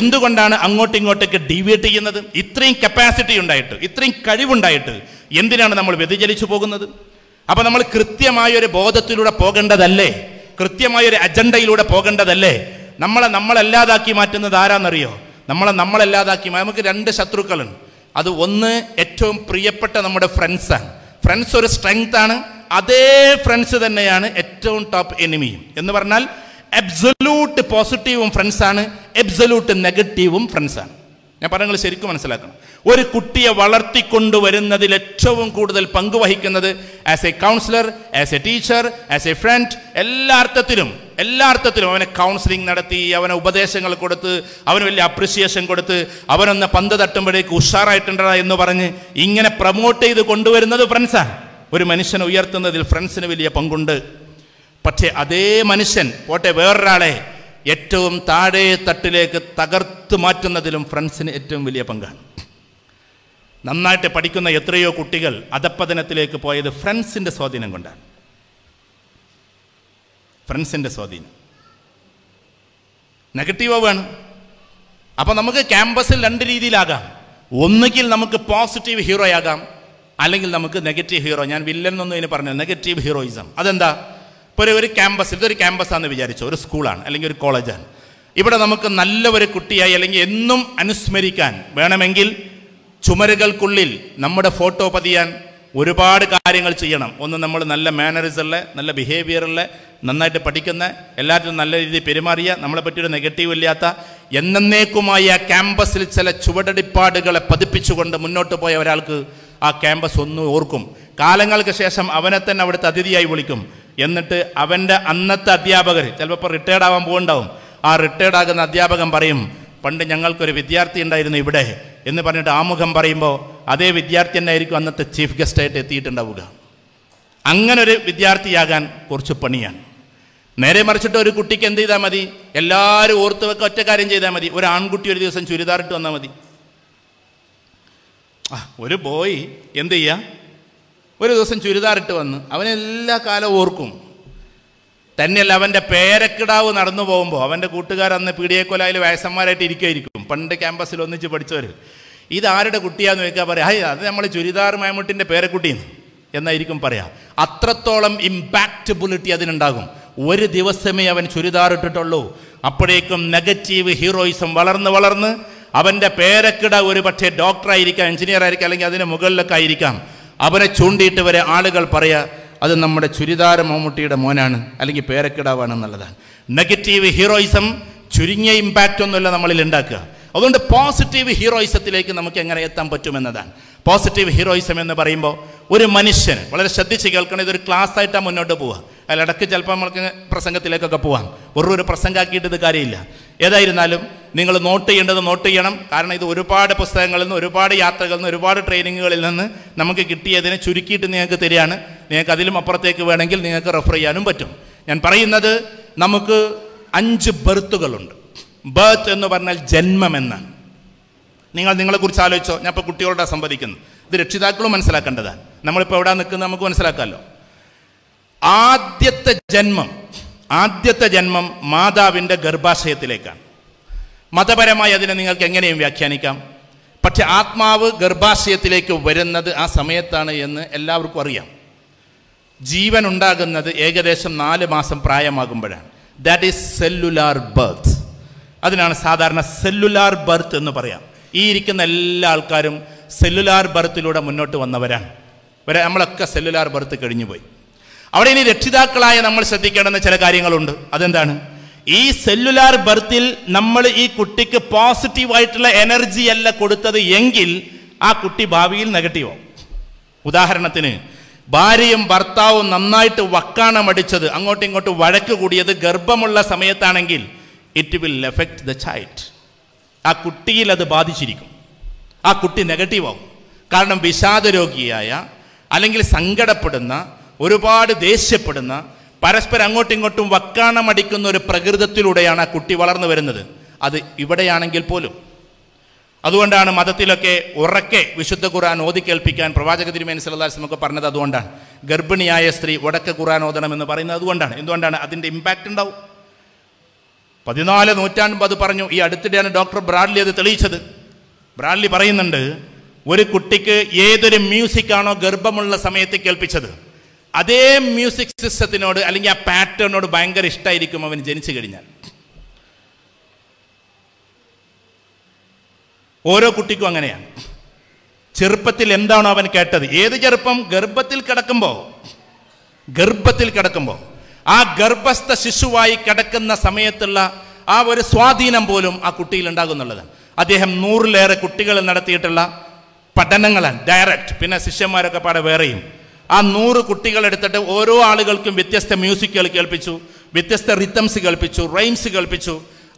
എന്തുകൊണ്ടാണ് അങ്ങോട്ടും ഇങ്ങോട്ടേക്ക് ഡീവിയേറ്റ് ചെയ്യുന്നത് ഇത്രയും കപ്പാസിറ്റി ഉണ്ടായിട്ട് ഇത്രയും കഴിവുണ്ടായിട്ട് എന്തിനാണ് നമ്മൾ വ്യതിചലിച്ചു പോകുന്നത് അപ്പോൾ നമ്മൾ കൃത്യമായ ഒരു ബോധത്തിലൂടെ പോകേണ്ടതല്ലേ കൃത്യമായ ഒരു അജണ്ടയിലൂടെ പോകേണ്ടതല്ലേ നമ്മളെ നമ്മളല്ലാതാക്കി മാറ്റുന്നത് ആരാന്നറിയോ നമ്മളെ നമ്മളല്ലാതാക്കി നമുക്ക് രണ്ട് ശത്രുക്കളുണ്ട് അത് ഒന്ന് ഏറ്റവും പ്രിയപ്പെട്ട നമ്മുടെ ഫ്രണ്ട്സാണ് ഫ്രണ്ട്സ് ഒരു സ്ട്രെങ്ത് ആണ് അതേ ഫ്രണ്ട്സ് തന്നെയാണ് ഏറ്റവും ടോപ്പ് എനിമിയും എന്ന് പറഞ്ഞാൽ എബ്സലൂട്ട് പോസിറ്റീവും ഫ്രണ്ട്സാണ് എബ്സലൂട്ട് നെഗറ്റീവും ഫ്രണ്ട്സാണ് ഞാൻ പറയുന്നത് ശരിക്കും മനസ്സിലാക്കണം ഒരു കുട്ടിയെ വളർത്തിക്കൊണ്ടുവരുന്നതിൽ ഏറ്റവും കൂടുതൽ പങ്കുവഹിക്കുന്നത് as a counsellor as a teacher as a friend എല്ലാ അർത്ഥത്തിലും എല്ലാ അർത്ഥത്തിലും അവനെ കൗൺസിലിംഗ് നടത്തി അവനെ ഉപദേശങ്ങൾ കൊടുത്ത് അവന് വലിയ അപ്രിസിയേഷൻ കൊടുത്ത് അവനൊന്ന് പന്ത് തട്ടുമ്പോഴേക്ക് ഉഷാറായിട്ടുണ്ടാ എന്ന് പറഞ്ഞ് ഇങ്ങനെ പ്രൊമോട്ട് ചെയ്ത് കൊണ്ടുവരുന്നത് ഫ്രണ്ട്സാണ് ഒരു മനുഷ്യനെ ഉയർത്തുന്നതിൽ ഫ്രണ്ട്സിന് വലിയ പങ്കുണ്ട് പക്ഷേ അതേ മനുഷ്യൻ പോട്ടെ വേറൊരാളെ ഏറ്റവും താഴെ തട്ടിലേക്ക് തകർത്ത് മാറ്റുന്നതിലും ഫ്രണ്ട്സിന് ഏറ്റവും വലിയ പങ്കാണ് നന്നായിട്ട് പഠിക്കുന്ന എത്രയോ കുട്ടികൾ അധപ്പതനത്തിലേക്ക് പോയത് ഫ്രണ്ട്സിൻ്റെ സ്വാധീനം കൊണ്ടാണ് ഫ്രണ്ട്സിൻ്റെ സ്വാധീനം നെഗറ്റീവോ വേണം അപ്പോൾ നമുക്ക് ക്യാമ്പസിൽ രണ്ട് രീതിയിലാകാം ഒന്നുകിൽ നമുക്ക് പോസിറ്റീവ് ഹീറോയാകാം അല്ലെങ്കിൽ നമുക്ക് നെഗറ്റീവ് ഹീറോ ഞാൻ വില്ലൻ എന്നൊന്നും ഇതിന് പറഞ്ഞു നെഗറ്റീവ് ഹീറോയിസം അതെന്താ ഇപ്പോൾ ഒരു ഒരു ക്യാമ്പസ് ഇതൊരു ക്യാമ്പസാണെന്ന് വിചാരിച്ചു ഒരു സ്കൂളാണ് അല്ലെങ്കിൽ ഒരു കോളേജാണ് ഇവിടെ നമുക്ക് നല്ല ഒരു കുട്ടിയായി അല്ലെങ്കിൽ എന്നും അനുസ്മരിക്കാൻ വേണമെങ്കിൽ ചുമരുകൾക്കുള്ളിൽ നമ്മുടെ ഫോട്ടോ പതിയാൻ ഒരുപാട് കാര്യങ്ങൾ ചെയ്യണം ഒന്ന് നമ്മൾ നല്ല മാനറിസുള്ള നല്ല ബിഹേവിയറുള്ള നന്നായിട്ട് പഠിക്കുന്ന എല്ലാവരും നല്ല രീതിയിൽ പെരുമാറിയ നമ്മളെ പറ്റിയൊരു നെഗറ്റീവ് ഇല്ലാത്ത എന്നേക്കുമായ ആ ക്യാമ്പസിൽ ചില ചുവടടിപ്പാടുകളെ പതിപ്പിച്ചുകൊണ്ട് മുന്നോട്ട് പോയ ഒരാൾക്ക് ആ ക്യാമ്പസ് ഒന്നും ഓർക്കും കാലങ്ങൾക്ക് ശേഷം അവനെ തന്നെ അവിടുത്തെ അതിഥിയായി വിളിക്കും എന്നിട്ട് അവൻ്റെ അന്നത്തെ അധ്യാപകർ ചിലപ്പോൾ റിട്ടയർഡ് ആവാൻ പോകുന്നുണ്ടാവും ആ റിട്ടയർഡ് ആകുന്ന അധ്യാപകൻ പറയും പണ്ട് ഞങ്ങൾക്കൊരു വിദ്യാർത്ഥി ഉണ്ടായിരുന്നു ഇവിടെ എന്ന് പറഞ്ഞിട്ട് ആമുഖം പറയുമ്പോൾ അതേ വിദ്യാർത്ഥി തന്നെ ആയിരിക്കും അന്നത്തെ ചീഫ് ഗസ്റ്റായിട്ട് എത്തിയിട്ടുണ്ടാവുക അങ്ങനെ ഒരു വിദ്യാർത്ഥിയാകാൻ കുറച്ച് പണിയാണ് നേരെ മറിച്ചിട്ട് ഒരു കുട്ടിക്ക് എന്ത് ചെയ്താൽ മതി എല്ലാവരും ഓർത്ത് വെക്ക ഒറ്റ കാര്യം ചെയ്താൽ മതി ഒരു ആൺകുട്ടി ഒരു ദിവസം ചുരിദാറിട്ട് വന്നാൽ മതി ആ ഒരു ബോയ് എന്ത് ചെയ്യുക ഒരു ദിവസം ചുരിദാറിട്ട് വന്ന് അവനെല്ലാ കാലവും ഓർക്കും തന്നെയല്ല അവൻ്റെ പേരക്കിടാവ് നടന്നു പോകുമ്പോൾ അവൻ്റെ അന്ന് പി ഡി എ കൊലായിൽ വയസ്സന്മാരായിട്ട് ഇരിക്കുമായിരിക്കും പണ്ട് ക്യാമ്പസിൽ ഒന്നിച്ച് പഠിച്ചവർ ഇതാരുടെ കുട്ടിയാന്ന് ചോദിക്കാൻ പറയാം ഹൈ അത് നമ്മൾ ചുരിദാർ മേമുട്ടിൻ്റെ പേരക്കുട്ടിയെന്ന് എന്നായിരിക്കും പറയാം അത്രത്തോളം ഇമ്പാക്റ്റബിലിറ്റി അതിനുണ്ടാകും ഒരു ദിവസമേ അവൻ ചുരിദാർ ഇട്ടിട്ടുള്ളൂ അപ്പോഴേക്കും നെഗറ്റീവ് ഹീറോയിസം വളർന്ന് വളർന്ന് അവൻ്റെ പേരക്കിട ഒരു പക്ഷേ ഡോക്ടറായിരിക്കാം എഞ്ചിനീയർ ആയിരിക്കാം അല്ലെങ്കിൽ അതിന് മുകളിലൊക്കെ ആയിരിക്കാം അവനെ ചൂണ്ടിയിട്ട് വരെ ആളുകൾ പറയാ അത് നമ്മുടെ ചുരിദാര മമ്മൂട്ടിയുടെ മോനാണ് അല്ലെങ്കിൽ പേരക്കിടാവാണ് എന്നുള്ളതാണ് നെഗറ്റീവ് ഹീറോയിസം ചുരുങ്ങിയ ഇമ്പാക്റ്റ് ഒന്നുമില്ല നമ്മളിൽ ഉണ്ടാക്കുക അതുകൊണ്ട് പോസിറ്റീവ് ഹീറോയിസത്തിലേക്ക് നമുക്ക് എങ്ങനെ എത്താൻ പറ്റുമെന്നതാണ് പോസിറ്റീവ് ഹീറോയിസം എന്ന് പറയുമ്പോൾ ഒരു മനുഷ്യന് വളരെ ശ്രദ്ധിച്ച് കേൾക്കണം ഇതൊരു ക്ലാസ് ആയിട്ടാണ് മുന്നോട്ട് പോവുക അല്ലടക്ക് ചിലപ്പോൾ നമ്മൾക്ക് പ്രസംഗത്തിലേക്കൊക്കെ പോവാം ഒരു ഒരു പ്രസംഗമാക്കിയിട്ട് ഇത് കാര്യമില്ല ഏതായിരുന്നാലും നിങ്ങൾ നോട്ട് ചെയ്യേണ്ടത് നോട്ട് ചെയ്യണം കാരണം ഇത് ഒരുപാട് പുസ്തകങ്ങളിൽ നിന്ന് ഒരുപാട് യാത്രകളിൽ നിന്ന് ഒരുപാട് ട്രെയിനിങ്ങുകളിൽ നിന്ന് നമുക്ക് കിട്ടിയതിനെ ചുരുക്കിയിട്ട് നിങ്ങൾക്ക് തരികയാണ് നിങ്ങൾക്ക് അതിലും അപ്പുറത്തേക്ക് വേണമെങ്കിൽ നിങ്ങൾക്ക് റെഫർ ചെയ്യാനും പറ്റും ഞാൻ പറയുന്നത് നമുക്ക് അഞ്ച് ബർത്തുകളുണ്ട് ബർത്ത് എന്ന് പറഞ്ഞാൽ ജന്മം എന്നാണ് നിങ്ങൾ നിങ്ങളെക്കുറിച്ച് ആലോചിച്ചോ ഞാൻ ഇപ്പോൾ കുട്ടികളോടാണ് സംവദിക്കുന്നത് ഇത് രക്ഷിതാക്കളും മനസ്സിലാക്കേണ്ടതാണ് നമ്മളിപ്പോൾ എവിടെ നിൽക്കുന്നത് നമുക്ക് മനസ്സിലാക്കാമല്ലോ ആദ്യത്തെ ജന്മം ആദ്യത്തെ ജന്മം മാതാവിൻ്റെ ഗർഭാശയത്തിലേക്കാണ് മതപരമായി അതിനെ നിങ്ങൾക്ക് എങ്ങനെയും വ്യാഖ്യാനിക്കാം പക്ഷെ ആത്മാവ് ഗർഭാശയത്തിലേക്ക് വരുന്നത് ആ സമയത്താണ് എന്ന് എല്ലാവർക്കും അറിയാം ജീവൻ ഉണ്ടാകുന്നത് ഏകദേശം നാല് മാസം പ്രായമാകുമ്പോഴാണ് ദാറ്റ് ഈസ് സെല്ലുലാർ ബർത്ത് അതിനാണ് സാധാരണ സെല്ലുലാർ ബർത്ത് എന്ന് പറയാം ഈ ഇരിക്കുന്ന എല്ലാ ആൾക്കാരും സെല്ലുലാർ ബർത്തിലൂടെ മുന്നോട്ട് വന്നവരാണ് വരെ നമ്മളൊക്കെ സെല്ലുലാർ ബർത്ത് കഴിഞ്ഞുപോയി അവിടെ ഇനി രക്ഷിതാക്കളായ നമ്മൾ ശ്രദ്ധിക്കേണ്ടുന്ന ചില കാര്യങ്ങളുണ്ട് അതെന്താണ് ഈ സെല്ലുലാർ ബർത്തിൽ നമ്മൾ ഈ കുട്ടിക്ക് പോസിറ്റീവായിട്ടുള്ള എനർജി അല്ല കൊടുത്തത് എങ്കിൽ ആ കുട്ടി ഭാവിയിൽ നെഗറ്റീവോ ഉദാഹരണത്തിന് ഭാര്യയും ഭർത്താവും നന്നായിട്ട് അടിച്ചത് അങ്ങോട്ടും ഇങ്ങോട്ടും വഴക്ക് കൂടിയത് ഗർഭമുള്ള സമയത്താണെങ്കിൽ it will affect the child ആ കുട്ടിയിൽ അത് ബാധിച്ചിരിക്കും ആ കുട്ടി നെഗറ്റീവാകും കാരണം വിഷാദരോഗിയായ അല്ലെങ്കിൽ സങ്കടപ്പെടുന്ന ഒരുപാട് ദേഷ്യപ്പെടുന്ന പരസ്പരം അങ്ങോട്ടും ഇങ്ങോട്ടും വക്കാണമടിക്കുന്ന ഒരു പ്രകൃതത്തിലൂടെയാണ് ആ കുട്ടി വളർന്നു വരുന്നത് അത് ഇവിടെയാണെങ്കിൽ പോലും അതുകൊണ്ടാണ് മതത്തിലൊക്കെ ഉറക്കെ വിശുദ്ധ ഖുർആൻ കേൾപ്പിക്കാൻ പ്രവാചക തിരുമേനി സല്ലാസ്ലം ഒക്കെ പറഞ്ഞത് അതുകൊണ്ടാണ് ഗർഭിണിയായ സ്ത്രീ ഉടക്ക ഖുർആൻ ഓതണം എന്ന് പറയുന്നത് അതുകൊണ്ടാണ് എന്തുകൊണ്ടാണ് അതിൻ്റെ ഇമ്പാക്റ്റ് ഉണ്ടാവും പതിനാല് നൂറ്റാണ്ട് അത് പറഞ്ഞു ഈ അടുത്തിടെയാണ് ഡോക്ടർ ബ്രാഡ്ലി അത് തെളിയിച്ചത് ബ്രാഡ്ലി പറയുന്നുണ്ട് ഒരു കുട്ടിക്ക് ഏതൊരു മ്യൂസിക്കാണോ ഗർഭമുള്ള സമയത്ത് കേൾപ്പിച്ചത് അതേ മ്യൂസിക് സിസ്റ്റത്തിനോട് അല്ലെങ്കിൽ ആ പാറ്റേണിനോട് ഭയങ്കര ഇഷ്ടമായിരിക്കും അവൻ ജനിച്ചു കഴിഞ്ഞാൽ ഓരോ കുട്ടിക്കും അങ്ങനെയാണ് ചെറുപ്പത്തിൽ എന്താണോ അവൻ കേട്ടത് ഏത് ചെറുപ്പം ഗർഭത്തിൽ കിടക്കുമ്പോൾ ഗർഭത്തിൽ കിടക്കുമ്പോൾ ആ ഗർഭസ്ഥ ശിശുവായി കിടക്കുന്ന സമയത്തുള്ള ആ ഒരു സ്വാധീനം പോലും ആ കുട്ടിയിൽ ഉണ്ടാകുന്നുള്ളത് അദ്ദേഹം നൂറിലേറെ കുട്ടികൾ നടത്തിയിട്ടുള്ള പഠനങ്ങളാണ് ഡയറക്റ്റ് പിന്നെ ശിഷ്യന്മാരൊക്കെ പാടെ വേറെയും ആ നൂറ് കുട്ടികളെടുത്തിട്ട് ഓരോ ആളുകൾക്കും വ്യത്യസ്ത മ്യൂസിക്കുകൾ കേൾപ്പിച്ചു വ്യത്യസ്ത റിത്തംസ് കേൾപ്പിച്ചു റൈംസ് കേൾപ്പിച്ചു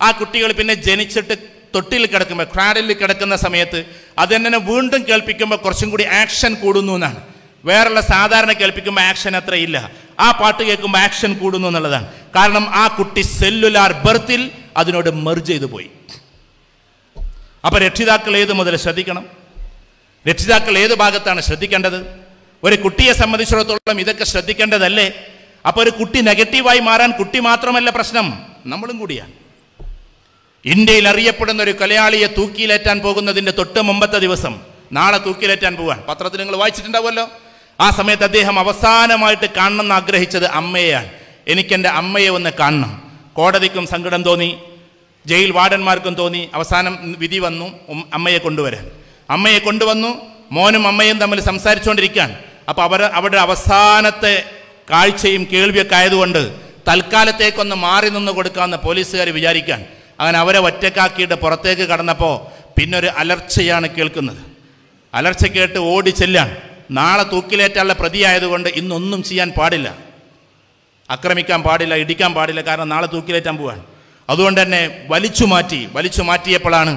ആ കുട്ടികൾ പിന്നെ ജനിച്ചിട്ട് തൊട്ടിൽ കിടക്കുമ്പോൾ ക്രാഡിൽ കിടക്കുന്ന സമയത്ത് അത് തന്നെ വീണ്ടും കേൾപ്പിക്കുമ്പോൾ കുറച്ചും കൂടി ആക്ഷൻ കൂടുന്നു എന്നാണ് വേറെയുള്ള സാധാരണ കേൾപ്പിക്കുമ്പോൾ ആക്ഷൻ അത്രയില്ല ആ പാട്ട് കേൾക്കുമ്പോൾ ആക്ഷൻ കൂടുന്നു എന്നുള്ളതാണ് കാരണം ആ കുട്ടി സെല്ലുലാർ ബർത്തിൽ അതിനോട് മെർജ് ചെയ്തു പോയി അപ്പോൾ രക്ഷിതാക്കൾ ഏത് മുതൽ ശ്രദ്ധിക്കണം രക്ഷിതാക്കൾ ഏത് ഭാഗത്താണ് ശ്രദ്ധിക്കേണ്ടത് ഒരു കുട്ടിയെ സംബന്ധിച്ചിടത്തോളം ഇതൊക്കെ ശ്രദ്ധിക്കേണ്ടതല്ലേ അപ്പോൾ ഒരു കുട്ടി നെഗറ്റീവായി മാറാൻ കുട്ടി മാത്രമല്ല പ്രശ്നം നമ്മളും കൂടിയാണ് ഇന്ത്യയിൽ അറിയപ്പെടുന്ന ഒരു കലയാളിയെ തൂക്കിയിലേറ്റാൻ പോകുന്നതിൻ്റെ തൊട്ട് മുമ്പത്തെ ദിവസം നാളെ തൂക്കിലേറ്റാൻ പോവാൻ പത്രത്തിൽ നിങ്ങൾ വായിച്ചിട്ടുണ്ടാവുമല്ലോ ആ സമയത്ത് അദ്ദേഹം അവസാനമായിട്ട് കാണണമെന്ന് ആഗ്രഹിച്ചത് അമ്മയെയാണ് എനിക്കെൻ്റെ അമ്മയെ ഒന്ന് കാണണം കോടതിക്കും സങ്കടം തോന്നി ജയിൽ വാർഡന്മാർക്കും തോന്നി അവസാനം വിധി വന്നു അമ്മയെ കൊണ്ടുവരാൻ അമ്മയെ കൊണ്ടുവന്നു മോനും അമ്മയും തമ്മിൽ സംസാരിച്ചുകൊണ്ടിരിക്കുകയാണ് അപ്പോൾ അവർ അവരുടെ അവസാനത്തെ കാഴ്ചയും കേൾവിയൊക്കെ ആയതുകൊണ്ട് തൽക്കാലത്തേക്കൊന്ന് മാറി നിന്ന് കൊടുക്കാമെന്ന് പോലീസുകാർ വിചാരിക്കാൻ അങ്ങനെ അവരെ ഒറ്റക്കാക്കിയിട്ട് പുറത്തേക്ക് കടന്നപ്പോൾ പിന്നൊരു അലർച്ചയാണ് കേൾക്കുന്നത് അലർച്ച കേട്ട് ഓടി ചെല്ലാൻ നാളെ തൂക്കിലേറ്റാനുള്ള പ്രതിയായതുകൊണ്ട് ഇന്നൊന്നും ചെയ്യാൻ പാടില്ല ആക്രമിക്കാൻ പാടില്ല ഇടിക്കാൻ പാടില്ല കാരണം നാളെ തൂക്കിലേറ്റാൻ പോവാണ് അതുകൊണ്ട് തന്നെ വലിച്ചു മാറ്റി വലിച്ചു മാറ്റിയപ്പോഴാണ്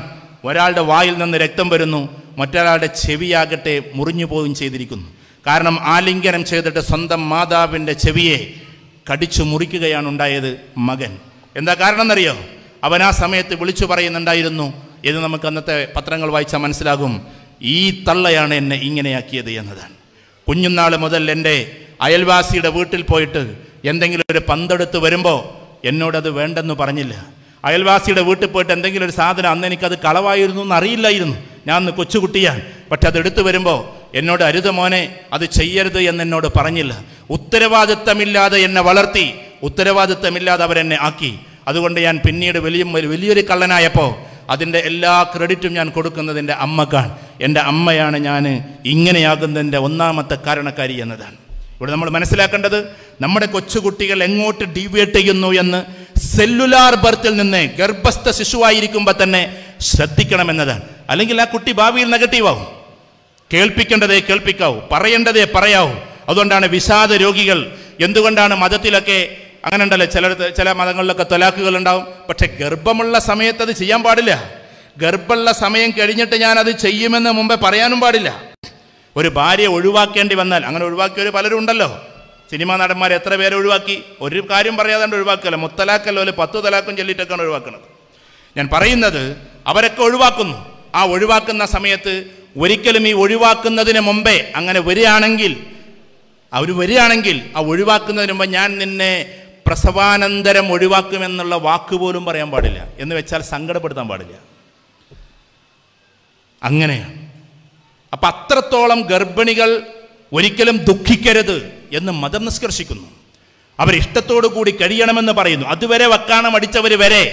ഒരാളുടെ വായിൽ നിന്ന് രക്തം വരുന്നു മറ്റൊരാളുടെ ചെവിയാകട്ടെ മുറിഞ്ഞു പോവുകയും ചെയ്തിരിക്കുന്നു കാരണം ആലിംഗനം ചെയ്തിട്ട് സ്വന്തം മാതാവിൻ്റെ ചെവിയെ കടിച്ചു മുറിക്കുകയാണ് ഉണ്ടായത് മകൻ എന്താ കാരണം എന്നറിയോ അവൻ ആ സമയത്ത് വിളിച്ചു പറയുന്നുണ്ടായിരുന്നു ഇത് നമുക്ക് അന്നത്തെ പത്രങ്ങൾ വായിച്ചാൽ മനസ്സിലാകും ഈ തള്ളയാണ് എന്നെ ഇങ്ങനെയാക്കിയത് എന്നതാണ് കുഞ്ഞുനാൾ മുതൽ എൻ്റെ അയൽവാസിയുടെ വീട്ടിൽ പോയിട്ട് എന്തെങ്കിലും ഒരു പന്തെടുത്ത് വരുമ്പോൾ എന്നോടത് വേണ്ടെന്ന് പറഞ്ഞില്ല അയൽവാസിയുടെ വീട്ടിൽ പോയിട്ട് എന്തെങ്കിലും ഒരു സാധനം അന്ന് എനിക്കത് കളവായിരുന്നു എന്ന് അറിയില്ലായിരുന്നു ഞാൻ അന്ന് കൊച്ചുകുട്ടിയാണ് പക്ഷെ അത് എടുത്തു വരുമ്പോൾ എന്നോട് അരുത് മോനെ അത് ചെയ്യരുത് എന്നോട് പറഞ്ഞില്ല ഉത്തരവാദിത്തമില്ലാതെ എന്നെ വളർത്തി ഉത്തരവാദിത്തമില്ലാതെ അവരെന്നെ ആക്കി അതുകൊണ്ട് ഞാൻ പിന്നീട് വലിയ വലിയൊരു കള്ളനായപ്പോൾ അതിൻ്റെ എല്ലാ ക്രെഡിറ്റും ഞാൻ എൻ്റെ അമ്മക്കാണ് എൻ്റെ അമ്മയാണ് ഞാൻ ഇങ്ങനെയാകുന്നതിൻ്റെ ഒന്നാമത്തെ കാരണക്കാരി എന്നതാണ് ഇവിടെ നമ്മൾ മനസ്സിലാക്കേണ്ടത് നമ്മുടെ കൊച്ചുകുട്ടികൾ എങ്ങോട്ട് ഡീവിയേറ്റ് ചെയ്യുന്നു എന്ന് സെല്ലുലാർ ബർത്തിൽ നിന്ന് ഗർഭസ്ഥ ശിശുവായിരിക്കുമ്പോൾ തന്നെ ശ്രദ്ധിക്കണമെന്നതാണ് അല്ലെങ്കിൽ ആ കുട്ടി ഭാവിയിൽ നെഗറ്റീവാകും കേൾപ്പിക്കേണ്ടതേ കേൾപ്പിക്കാവൂ പറയേണ്ടതേ പറയാവൂ അതുകൊണ്ടാണ് വിഷാദ രോഗികൾ എന്തുകൊണ്ടാണ് മതത്തിലൊക്കെ അങ്ങനെ ഉണ്ടല്ലോ ചില ചില മതങ്ങളിലൊക്കെ തൊലാക്കുകൾ ഉണ്ടാവും പക്ഷെ ഗർഭമുള്ള സമയത്ത് അത് ചെയ്യാൻ പാടില്ല ഗർഭമുള്ള സമയം കഴിഞ്ഞിട്ട് ഞാൻ അത് ചെയ്യുമെന്ന് മുമ്പേ പറയാനും പാടില്ല ഒരു ഭാര്യ ഒഴിവാക്കേണ്ടി വന്നാൽ അങ്ങനെ ഒഴിവാക്കിയവർ പലരും ഉണ്ടല്ലോ സിനിമാ നടന്മാർ എത്ര പേരെ ഒഴിവാക്കി ഒരു കാര്യം പറയാതെ ഒഴിവാക്കല്ല മുത്തലാക്കല്ലോ അല്ലെ പത്ത് തലാക്കും ചൊല്ലിയിട്ടൊക്കെയാണ് ഒഴിവാക്കുന്നത് ഞാൻ പറയുന്നത് അവരൊക്കെ ഒഴിവാക്കുന്നു ആ ഒഴിവാക്കുന്ന സമയത്ത് ഒരിക്കലും ഈ ഒഴിവാക്കുന്നതിന് മുമ്പേ അങ്ങനെ വരികയാണെങ്കിൽ അവർ വരികയാണെങ്കിൽ ആ ഒഴിവാക്കുന്നതിന് മുമ്പ് ഞാൻ നിന്നെ പ്രസവാനന്തരം ഒഴിവാക്കുമെന്നുള്ള വാക്ക് പോലും പറയാൻ പാടില്ല എന്ന് വെച്ചാൽ സങ്കടപ്പെടുത്താൻ പാടില്ല അങ്ങനെയാണ് അപ്പം അത്രത്തോളം ഗർഭിണികൾ ഒരിക്കലും ദുഃഖിക്കരുത് എന്ന് മതം നിഷ്കർഷിക്കുന്നു അവരിഷ്ടത്തോടു കൂടി കഴിയണമെന്ന് പറയുന്നു അതുവരെ വക്കാണം അടിച്ചവർ വരെ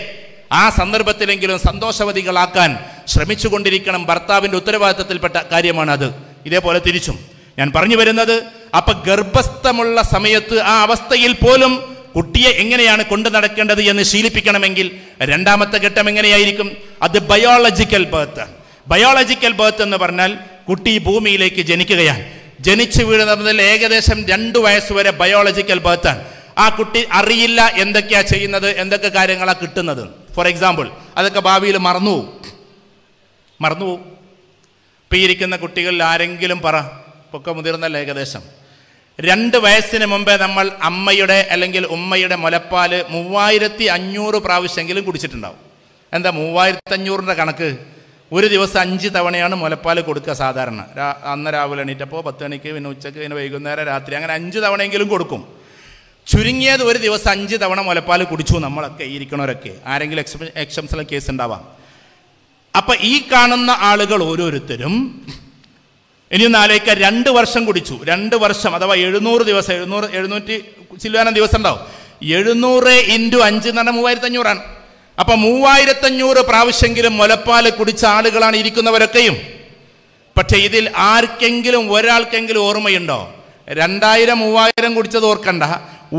ആ സന്ദർഭത്തിലെങ്കിലും സന്തോഷവതികളാക്കാൻ ശ്രമിച്ചുകൊണ്ടിരിക്കണം ഭർത്താവിൻ്റെ ഉത്തരവാദിത്തത്തിൽപ്പെട്ട കാര്യമാണ് അത് ഇതേപോലെ തിരിച്ചും ഞാൻ പറഞ്ഞു വരുന്നത് അപ്പൊ ഗർഭസ്ഥമുള്ള സമയത്ത് ആ അവസ്ഥയിൽ പോലും കുട്ടിയെ എങ്ങനെയാണ് കൊണ്ടു നടക്കേണ്ടത് എന്ന് ശീലിപ്പിക്കണമെങ്കിൽ രണ്ടാമത്തെ ഘട്ടം എങ്ങനെയായിരിക്കും അത് ബയോളജിക്കൽ ബർത്ത് ബയോളജിക്കൽ ബർത്ത് എന്ന് പറഞ്ഞാൽ കുട്ടി ഭൂമിയിലേക്ക് ജനിക്കുകയാണ് ജനിച്ചു വീഴുന്നതിൽ ഏകദേശം രണ്ട് വയസ്സുവരെ ബയോളജിക്കൽ ബർത്താണ് ആ കുട്ടി അറിയില്ല എന്തൊക്കെയാ ചെയ്യുന്നത് എന്തൊക്കെ കാര്യങ്ങളാണ് കിട്ടുന്നത് ഫോർ എക്സാമ്പിൾ അതൊക്കെ ഭാവിയിൽ മറന്നുപോകും മറന്നുപോകും ഇപ്പം ഇരിക്കുന്ന കുട്ടികളിൽ ആരെങ്കിലും പറ ഒക്കെ മുതിർന്നല്ല ഏകദേശം രണ്ട് വയസ്സിന് മുമ്പേ നമ്മൾ അമ്മയുടെ അല്ലെങ്കിൽ ഉമ്മയുടെ മുലപ്പാൽ മൂവായിരത്തി അഞ്ഞൂറ് പ്രാവശ്യമെങ്കിലും കുടിച്ചിട്ടുണ്ടാവും എന്താ മൂവായിരത്തി അഞ്ഞൂറിൻ്റെ കണക്ക് ഒരു ദിവസം അഞ്ച് തവണയാണ് മുലപ്പാൽ കൊടുക്കുക സാധാരണ അന്ന് രാവിലെ എണീറ്റപ്പോൾ പത്ത് മണിക്ക് പിന്നെ ഉച്ചയ്ക്ക് പിന്നെ വൈകുന്നേരം രാത്രി അങ്ങനെ അഞ്ച് തവണയെങ്കിലും കൊടുക്കും ചുരുങ്ങിയത് ഒരു ദിവസം അഞ്ച് തവണ മുലപ്പാൽ കുടിച്ചു നമ്മളൊക്കെ ഇരിക്കണവരൊക്കെ ആരെങ്കിലും എക്സ് എക്സംസിലെ കേസ് ഉണ്ടാവാം അപ്പം ഈ കാണുന്ന ആളുകൾ ഓരോരുത്തരും ഇനി നാലേക്ക് രണ്ട് വർഷം കുടിച്ചു രണ്ട് വർഷം അഥവാ എഴുന്നൂറ് ദിവസം എഴുന്നൂറ് എഴുന്നൂറ്റി ചില്ലുവാനം ദിവസം ഉണ്ടാവും എഴുന്നൂറ് ഇൻറ്റു അഞ്ച് എന്ന് പറഞ്ഞാൽ മൂവായിരത്തി അഞ്ഞൂറാണ് അപ്പം മൂവായിരത്തഞ്ഞൂറ് പ്രാവശ്യമെങ്കിലും മുലപ്പാൽ കുടിച്ച ആളുകളാണ് ഇരിക്കുന്നവരൊക്കെയും പക്ഷെ ഇതിൽ ആർക്കെങ്കിലും ഒരാൾക്കെങ്കിലും ഓർമ്മയുണ്ടോ രണ്ടായിരം മൂവായിരം കുടിച്ചത് ഓർക്കണ്ട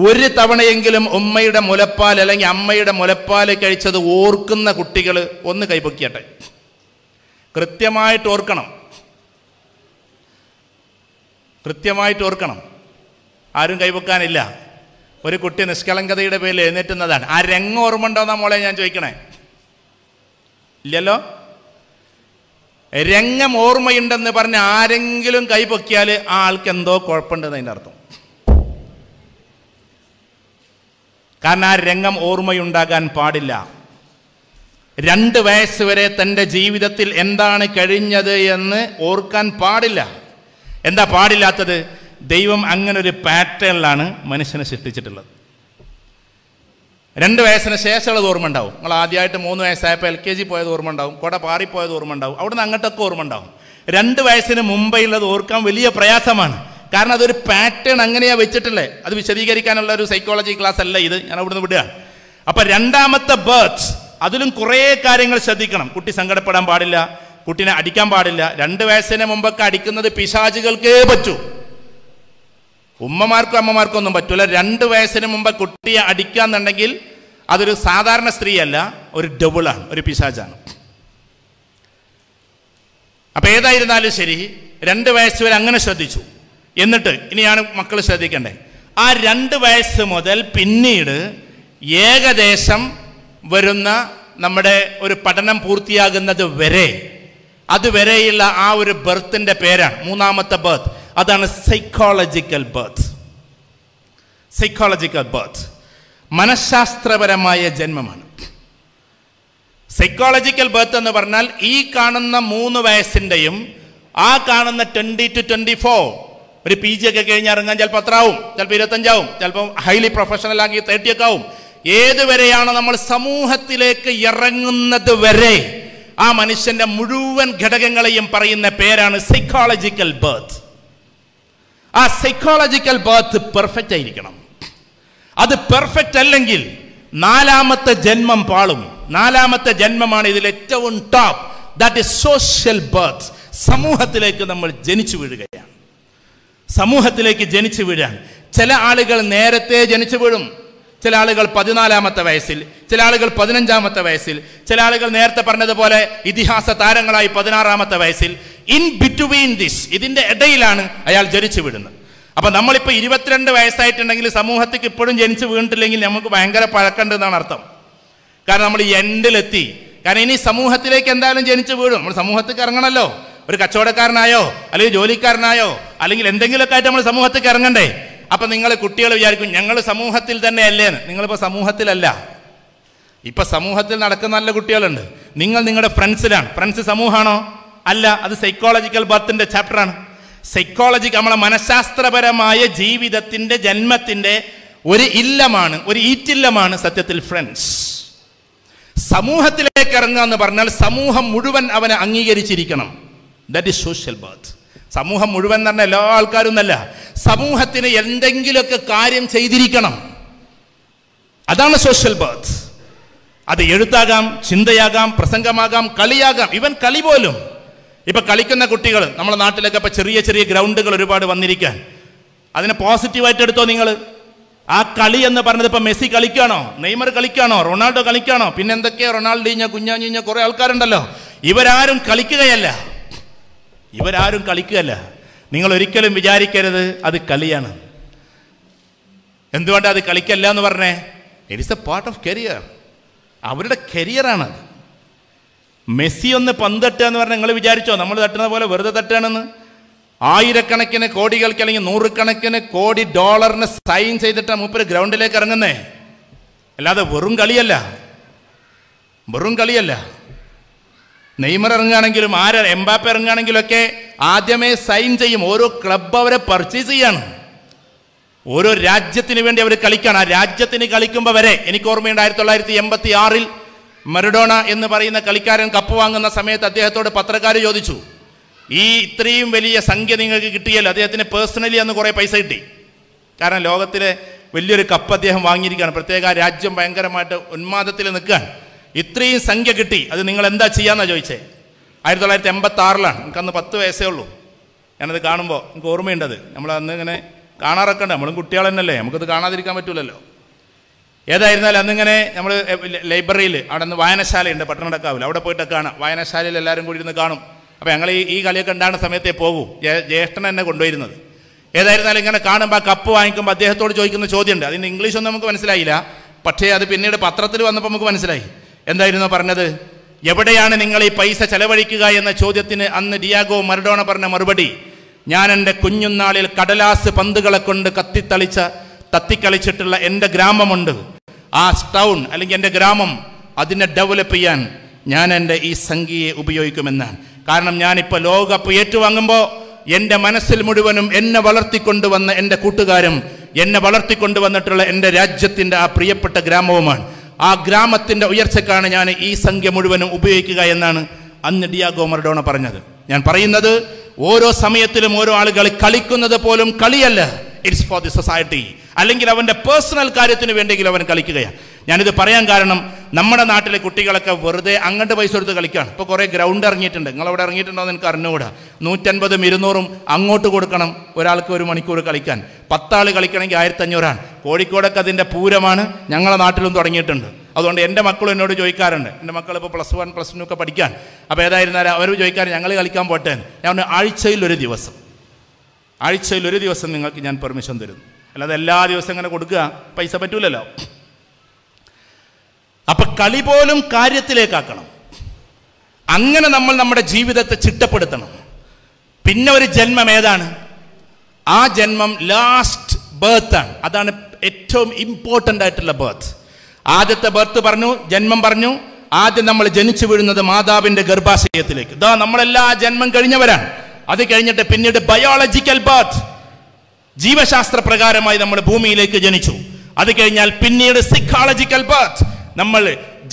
ഒരു തവണയെങ്കിലും ഉമ്മയുടെ മുലപ്പാൽ അല്ലെങ്കിൽ അമ്മയുടെ മുലപ്പാൽ കഴിച്ചത് ഓർക്കുന്ന കുട്ടികൾ ഒന്ന് കൈപൊക്കിയട്ടെ കൃത്യമായിട്ട് ഓർക്കണം കൃത്യമായിട്ട് ഓർക്കണം ആരും കൈപൊക്കാനില്ല ഒരു കുട്ടി നിഷ്കളങ്കതയുടെ പേരിൽ എഴുന്നേറ്റുന്നതാണ് ആ രംഗം ഓർമ്മ ഉണ്ടോന്നാ മോളെ ഞാൻ ചോദിക്കണേ ഇല്ലല്ലോ രംഗം ഓർമ്മയുണ്ടെന്ന് പറഞ്ഞ് ആരെങ്കിലും കൈപൊക്കിയാൽ ആ ആൾക്ക് എന്തോ കുഴപ്പമുണ്ടെന്ന് അതിൻ്റെ അർത്ഥം കാരണം ആ രംഗം ഓർമ്മയുണ്ടാകാൻ പാടില്ല രണ്ട് വയസ്സ് വരെ തൻ്റെ ജീവിതത്തിൽ എന്താണ് കഴിഞ്ഞത് എന്ന് ഓർക്കാൻ പാടില്ല എന്താ പാടില്ലാത്തത് ദൈവം അങ്ങനൊരു പാറ്റേണിലാണ് മനുഷ്യനെ സൃഷ്ടിച്ചിട്ടുള്ളത് രണ്ട് വയസ്സിന് ശേഷമുള്ളത് ഓർമ്മ ഉണ്ടാവും നിങ്ങൾ ആദ്യമായിട്ട് മൂന്ന് വയസ്സായപ്പോൾ എൽ കെ ജി പോയത് ഓർമ്മ ഉണ്ടാവും കുട പാറിപ്പോയത് ഓർമ്മ ഉണ്ടാവും അവിടുന്ന് അങ്ങോട്ടൊക്കെ ഓർമ്മ ഉണ്ടാവും രണ്ട് വയസ്സിന് മുമ്പേ ഉള്ളത് ഓർക്കാൻ വലിയ പ്രയാസമാണ് കാരണം അതൊരു പാറ്റേൺ അങ്ങനെയാ വെച്ചിട്ടില്ലേ അത് വിശദീകരിക്കാനുള്ള ഒരു സൈക്കോളജി ക്ലാസ് അല്ല ഇത് ഞാൻ അവിടുന്ന് വിടുക അപ്പൊ രണ്ടാമത്തെ ബേർത്ത്സ് അതിലും കുറേ കാര്യങ്ങൾ ശ്രദ്ധിക്കണം കുട്ടി സങ്കടപ്പെടാൻ പാടില്ല കുട്ടിനെ അടിക്കാൻ പാടില്ല രണ്ട് വയസ്സിന് മുമ്പൊക്കെ അടിക്കുന്നത് പിശാചുകൾക്കേ പറ്റൂ ഉമ്മമാർക്കും അമ്മമാർക്കും ഒന്നും പറ്റൂല രണ്ട് വയസ്സിന് മുമ്പ് കുട്ടിയെ അടിക്കാന്നുണ്ടെങ്കിൽ അതൊരു സാധാരണ സ്ത്രീയല്ല ഒരു ഡബിളാണ് ഒരു പിശാചാണ് അപ്പൊ ഏതായിരുന്നാലും ശരി രണ്ട് വയസ്സ് വരെ അങ്ങനെ ശ്രദ്ധിച്ചു എന്നിട്ട് ഇനിയാണ് മക്കൾ ശ്രദ്ധിക്കേണ്ടത് ആ രണ്ട് വയസ്സ് മുതൽ പിന്നീട് ഏകദേശം വരുന്ന നമ്മുടെ ഒരു പഠനം പൂർത്തിയാകുന്നത് വരെ അതുവരെയുള്ള ആ ഒരു ബർത്തിൻ്റെ പേരാണ് മൂന്നാമത്തെ ബർത്ത് അതാണ് സൈക്കോളജിക്കൽ ബർത്ത് സൈക്കോളജിക്കൽ ബർത്ത് മനഃശാസ്ത്രപരമായ ജന്മമാണ് സൈക്കോളജിക്കൽ ബർത്ത് എന്ന് പറഞ്ഞാൽ ഈ കാണുന്ന മൂന്ന് വയസ്സിൻ്റെയും ആ കാണുന്ന ട്വൻ്റി ടു ട്വൻ്റി ഫോർ ഒരു പി ജി ഒക്കെ കഴിഞ്ഞ് ഇറങ്ങാൻ ചിലപ്പോൾ ആവും ചിലപ്പോൾ ഇരുപത്തഞ്ചാവും ചിലപ്പോൾ ഹൈലി പ്രൊഫഷണൽ ആക്കി തേർട്ടി ഒക്കെ ആവും ഏതുവരെയാണ് നമ്മൾ സമൂഹത്തിലേക്ക് ഇറങ്ങുന്നത് വരെ ആ മനുഷ്യന്റെ മുഴുവൻ ഘടകങ്ങളെയും പറയുന്ന പേരാണ് സൈക്കോളജിക്കൽ ബർത്ത് ആ സൈക്കോളജിക്കൽ ബർത്ത് പെർഫെക്റ്റ് ആയിരിക്കണം അത് പെർഫെക്റ്റ് അല്ലെങ്കിൽ നാലാമത്തെ ജന്മം പാളും നാലാമത്തെ ജന്മമാണ് ഇതിൽ ഏറ്റവും top that is social birth സമൂഹത്തിലേക്ക് നമ്മൾ ജനിച്ചു വീഴുകയാണ് സമൂഹത്തിലേക്ക് ജനിച്ചു വീഴാൻ ചില ആളുകൾ നേരത്തെ ജനിച്ചു വീഴും ചില ആളുകൾ പതിനാലാമത്തെ വയസ്സിൽ ചില ആളുകൾ പതിനഞ്ചാമത്തെ വയസ്സിൽ ചില ആളുകൾ നേരത്തെ പറഞ്ഞതുപോലെ ഇതിഹാസ താരങ്ങളായി പതിനാറാമത്തെ വയസ്സിൽ ഇൻ ബിറ്റ്വീൻ ദിസ് ഇതിന്റെ ഇടയിലാണ് അയാൾ ജനിച്ചു വീഴുന്നത് അപ്പൊ നമ്മളിപ്പോൾ ഇരുപത്തിരണ്ട് വയസ്സായിട്ടുണ്ടെങ്കിൽ സമൂഹത്തിൽ ഇപ്പോഴും ജനിച്ചു വീണിട്ടില്ലെങ്കിൽ നമുക്ക് ഭയങ്കര പഴക്കണ്ടെന്നാണ് അർത്ഥം കാരണം നമ്മൾ എൻഡിലെത്തി കാരണം ഇനി സമൂഹത്തിലേക്ക് എന്തായാലും ജനിച്ചു വീഴും നമ്മൾ സമൂഹത്തിൽ ഇറങ്ങണമല്ലോ ഒരു കച്ചവടക്കാരനായോ അല്ലെങ്കിൽ ജോലിക്കാരനായോ അല്ലെങ്കിൽ എന്തെങ്കിലുമൊക്കെ ആയിട്ട് നമ്മൾ സമൂഹത്തേക്ക് ഇറങ്ങണ്ടേ അപ്പൊ നിങ്ങൾ കുട്ടികൾ വിചാരിക്കും ഞങ്ങൾ സമൂഹത്തിൽ തന്നെ അല്ലേന്ന് നിങ്ങളിപ്പോൾ സമൂഹത്തിലല്ല ഇപ്പൊ സമൂഹത്തിൽ നടക്കുന്ന നല്ല കുട്ടികളുണ്ട് നിങ്ങൾ നിങ്ങളുടെ ഫ്രണ്ട്സിലാണ് ഫ്രണ്ട്സ് സമൂഹമാണോ അല്ല അത് സൈക്കോളജിക്കൽ ചാപ്റ്റർ ചാപ്റ്ററാണ് സൈക്കോളജി നമ്മളെ മനഃശാസ്ത്രപരമായ ജീവിതത്തിന്റെ ജന്മത്തിന്റെ ഒരു ഇല്ലമാണ് ഒരു ഈറ്റില്ലമാണ് സത്യത്തിൽ ഫ്രണ്ട്സ് സമൂഹത്തിലേക്ക് ഇറങ്ങുക എന്ന് പറഞ്ഞാൽ സമൂഹം മുഴുവൻ അവനെ അംഗീകരിച്ചിരിക്കണം ദാറ്റ് ഇസ് സോഷ്യൽ ബാത്ത് സമൂഹം മുഴുവൻ തന്നെ എല്ലാ ആൾക്കാരും എന്നല്ല സമൂഹത്തിന് എന്തെങ്കിലുമൊക്കെ കാര്യം ചെയ്തിരിക്കണം അതാണ് സോഷ്യൽ ബാത്ത് അത് എഴുത്താകാം ചിന്തയാകാം പ്രസംഗമാകാം കളിയാകാം ഇവൻ കളി പോലും ഇപ്പം കളിക്കുന്ന കുട്ടികൾ നമ്മുടെ നാട്ടിലൊക്കെ ഇപ്പം ചെറിയ ചെറിയ ഗ്രൗണ്ടുകൾ ഒരുപാട് വന്നിരിക്കാൻ അതിനെ പോസിറ്റീവായിട്ട് എടുത്തോ നിങ്ങൾ ആ കളി എന്ന് പറഞ്ഞത് ഇപ്പം മെസ്സി കളിക്കാണോ നെയ്മർ കളിക്കാണോ റൊണാൾഡോ കളിക്കാണോ പിന്നെ റൊണാൾഡോ റൊണാൾഡീഞ്ഞ കുഞ്ഞാഞ്ഞ കുറേ ആൾക്കാരുണ്ടല്ലോ ഇവരാരും കളിക്കുകയല്ല ഇവരാരും കളിക്കുകയല്ല നിങ്ങൾ ഒരിക്കലും വിചാരിക്കരുത് അത് കളിയാണ് എന്തുകൊണ്ട് അത് കളിക്കല്ല എന്ന് പറഞ്ഞേ it is a part of career അവരുടെ കരിയറാണത് മെസ്സി ഒന്ന് പന്ത് എന്ന് പറഞ്ഞാൽ നിങ്ങൾ വിചാരിച്ചോ നമ്മൾ തട്ടുന്ന പോലെ വെറുതെ തട്ടുകയാണെന്ന് ആയിരക്കണക്കിന് കോടികൾക്ക് അല്ലെങ്കിൽ നൂറുകണക്കിന് കോടി ഡോളറിന് സൈൻ ചെയ്തിട്ടാണ് മൂപ്പര് ഗ്രൗണ്ടിലേക്ക് ഇറങ്ങുന്നേ അല്ലാതെ വെറും കളിയല്ല വെറും കളിയല്ല നെയ്മർ ഇറങ്ങുകയാണെങ്കിലും ആര് എംബാപ്പ ഒക്കെ ആദ്യമേ സൈൻ ചെയ്യും ഓരോ ക്ലബ് അവരെ പർച്ചേസ് ചെയ്യാണ് ഓരോ രാജ്യത്തിന് വേണ്ടി അവർ കളിക്കുകയാണ് ആ രാജ്യത്തിന് കളിക്കുമ്പോൾ വരെ എനിക്ക് ഓർമ്മയുണ്ട് ആയിരത്തി തൊള്ളായിരത്തി എൺപത്തി ആറിൽ മറഡോണ എന്ന് പറയുന്ന കളിക്കാരൻ കപ്പ് വാങ്ങുന്ന സമയത്ത് അദ്ദേഹത്തോട് പത്രക്കാർ ചോദിച്ചു ഈ ഇത്രയും വലിയ സംഖ്യ നിങ്ങൾക്ക് കിട്ടിയല്ലോ അദ്ദേഹത്തിന് പേഴ്സണലി അന്ന് കുറേ പൈസ കിട്ടി കാരണം ലോകത്തിലെ വലിയൊരു കപ്പ് അദ്ദേഹം വാങ്ങിയിരിക്കുകയാണ് പ്രത്യേക രാജ്യം ഭയങ്കരമായിട്ട് ഉന്മാദത്തിൽ നിൽക്കുകയാണ് ഇത്രയും സംഖ്യ കിട്ടി അത് നിങ്ങൾ എന്താ ചെയ്യാന്നാ ചോദിച്ചേ ആയിരത്തി തൊള്ളായിരത്തി എൺപത്തി ആറിലാണ് അന്ന് പത്ത് വയസ്സേ ഉള്ളൂ ഞാനത് കാണുമ്പോൾ എനിക്ക് ഓർമ്മയുണ്ടത് നമ്മൾ അന്ന് ഇങ്ങനെ കാണാറൊക്കെ ഉണ്ട് നമ്മളും കുട്ടികൾ തന്നെയല്ലേ നമുക്കത് കാണാതിരിക്കാൻ പറ്റൂലല്ലോ ഏതായിരുന്നാലും അന്നിങ്ങനെ നമ്മൾ ലൈബ്രറിയിൽ അവിടെ നിന്ന് വായനശാലയുണ്ട് പട്ടണടക്കാവിൽ അവിടെ പോയിട്ട് കാണാം വായനശാലയിൽ എല്ലാവരും കൂടി ഇരുന്ന് കാണും അപ്പോൾ ഞങ്ങൾ ഈ ഈ കളിയൊക്കെ ഉണ്ടാകുന്ന സമയത്തേ പോകും ജ്യേഷ്ഠൻ എന്നെ കൊണ്ടുവരുന്നത് ഏതായിരുന്നാലും ഇങ്ങനെ കാണുമ്പോൾ ആ കപ്പ് വാങ്ങിക്കുമ്പോൾ അദ്ദേഹത്തോട് ചോദിക്കുന്ന ചോദ്യമുണ്ട് അതിൻ്റെ ഇംഗ്ലീഷൊന്നും നമുക്ക് മനസ്സിലായില്ല പക്ഷേ അത് പിന്നീട് പത്രത്തിൽ വന്നപ്പോൾ നമുക്ക് മനസ്സിലായി എന്തായിരുന്നു പറഞ്ഞത് എവിടെയാണ് നിങ്ങൾ ഈ പൈസ ചെലവഴിക്കുക എന്ന ചോദ്യത്തിന് അന്ന് ഡിയാഗോ മരഡോണ പറഞ്ഞ മറുപടി ഞാൻ എൻ്റെ കുഞ്ഞുനാളിൽ കടലാസ് പന്തുകളെ കൊണ്ട് കത്തിത്തളിച്ച തത്തിക്കളിച്ചിട്ടുള്ള എൻ്റെ ഗ്രാമമുണ്ട് ആ ടൗൺ അല്ലെങ്കിൽ എൻ്റെ ഗ്രാമം അതിനെ ഡെവലപ്പ് ചെയ്യാൻ ഞാൻ എൻ്റെ ഈ സംഖ്യയെ ഉപയോഗിക്കുമെന്നാണ് കാരണം ഞാനിപ്പോൾ ലോകകപ്പ് ഏറ്റുവാങ്ങുമ്പോൾ എൻ്റെ മനസ്സിൽ മുഴുവനും എന്നെ വളർത്തിക്കൊണ്ടുവന്ന എൻ്റെ കൂട്ടുകാരും എന്നെ വളർത്തിക്കൊണ്ടുവന്നിട്ടുള്ള എൻ്റെ രാജ്യത്തിൻ്റെ ആ പ്രിയപ്പെട്ട ഗ്രാമവുമാണ് ആ ഗ്രാമത്തിൻ്റെ ഉയർച്ചക്കാണ് ഞാൻ ഈ സംഖ്യ മുഴുവനും ഉപയോഗിക്കുക എന്നാണ് അന്ന് ഡിയാഗോ മറഡോണ പറഞ്ഞത് ഞാൻ പറയുന്നത് ഓരോ സമയത്തിലും ഓരോ ആളുകൾ കളിക്കുന്നത് പോലും കളിയല്ല ഇറ്റ്സ് ഫോർ ദി സൊസൈറ്റി അല്ലെങ്കിൽ അവൻ്റെ പേഴ്സണൽ കാര്യത്തിന് വേണ്ടിയെങ്കിലും അവൻ കളിക്കുകയാണ് ഞാനിത് പറയാൻ കാരണം നമ്മുടെ നാട്ടിലെ കുട്ടികളൊക്കെ വെറുതെ അങ്ങോട്ട് പൈസ കൊടുത്ത് കളിക്കുകയാണ് ഇപ്പോൾ കുറേ ഗ്രൗണ്ട് ഇറങ്ങിയിട്ടുണ്ട് നിങ്ങൾ അവിടെ ഇറങ്ങിയിട്ടുണ്ടോ എന്ന് എനിക്ക് അറിഞ്ഞുകൂടാ നൂറ്റൻപതും ഇരുന്നൂറും അങ്ങോട്ട് കൊടുക്കണം ഒരാൾക്ക് ഒരു മണിക്കൂർ കളിക്കാൻ പത്താൾ കളിക്കണമെങ്കിൽ ആയിരത്തഞ്ഞൂറാണ് കോഴിക്കോടൊക്കെ അതിൻ്റെ പൂരമാണ് ഞങ്ങളുടെ നാട്ടിലും തുടങ്ങിയിട്ടുണ്ട് അതുകൊണ്ട് എൻ്റെ മക്കളും എന്നോട് ചോദിക്കാറുണ്ട് എൻ്റെ മക്കൾ ഇപ്പോൾ പ്ലസ് വൺ പ്ലസ് ടു ഒക്കെ പഠിക്കാൻ അപ്പോൾ ഏതായിരുന്നാലും അവർ ചോദിക്കാറ് ഞങ്ങൾ കളിക്കാൻ പോട്ടെ ഞാൻ ആഴ്ചയിൽ ഒരു ദിവസം ആഴ്ചയിൽ ഒരു ദിവസം നിങ്ങൾക്ക് ഞാൻ പെർമിഷൻ തരുന്നു അല്ലാതെ എല്ലാ ദിവസവും ഇങ്ങനെ കൊടുക്കുക പൈസ പറ്റൂലല്ലോ അപ്പം കളി പോലും കാര്യത്തിലേക്കാക്കണം അങ്ങനെ നമ്മൾ നമ്മുടെ ജീവിതത്തെ ചിട്ടപ്പെടുത്തണം പിന്നെ ഒരു ജന്മം ഏതാണ് ആ ജന്മം ലാസ്റ്റ് ബേർത്താണ് അതാണ് ഏറ്റവും ഇമ്പോർട്ടൻ്റ് ആയിട്ടുള്ള ബേർത്ത് ആദ്യത്തെ ബർത്ത് പറഞ്ഞു ജന്മം പറഞ്ഞു ആദ്യം നമ്മൾ ജനിച്ചു വീഴുന്നത് മാതാവിന്റെ ഗർഭാശയത്തിലേക്ക് ഇതാ നമ്മളെല്ലാ ജന്മം കഴിഞ്ഞവരാണ് അത് കഴിഞ്ഞിട്ട് പിന്നീട് ബയോളജിക്കൽ ബർത്ത് ജീവശാസ്ത്ര പ്രകാരമായി നമ്മൾ ഭൂമിയിലേക്ക് ജനിച്ചു അത് കഴിഞ്ഞാൽ പിന്നീട് സിക്കോളജിക്കൽ ബർത്ത് നമ്മൾ